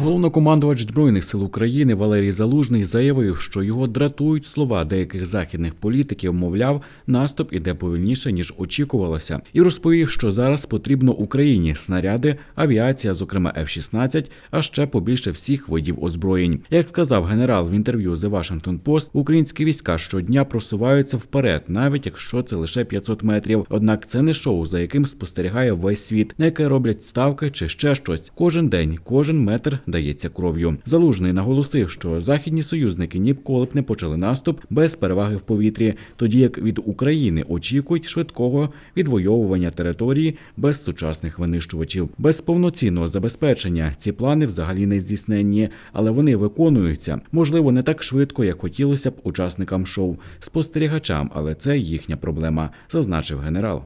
Головнокомандувач збройних сил України Валерій Залужний заявив, що його дратують слова деяких західних політиків, мовляв, наступ іде повільніше ніж очікувалося, і розповів, що зараз потрібно Україні снаряди, авіація, зокрема F-16, а ще побільше всіх видів озброєнь. Як сказав генерал в інтерв'ю The Washington Post, українські війська щодня просуваються вперед, навіть якщо це лише 500 метрів. Однак це не шоу, за яким спостерігає весь світ, на яке роблять ставки чи ще щось. Кожен день, кожен метр дається кров'ю. Залужний наголосив, що західні союзники ніколи б не почали наступ без переваги в повітрі, тоді як від України очікують швидкого відвоювання території без сучасних винищувачів, без повноцінного забезпечення. Ці плани взагалі не здійсненні, але вони виконуються. Можливо, не так швидко, як хотілося б учасникам шоу спостерігачам, але це їхня проблема, зазначив генерал.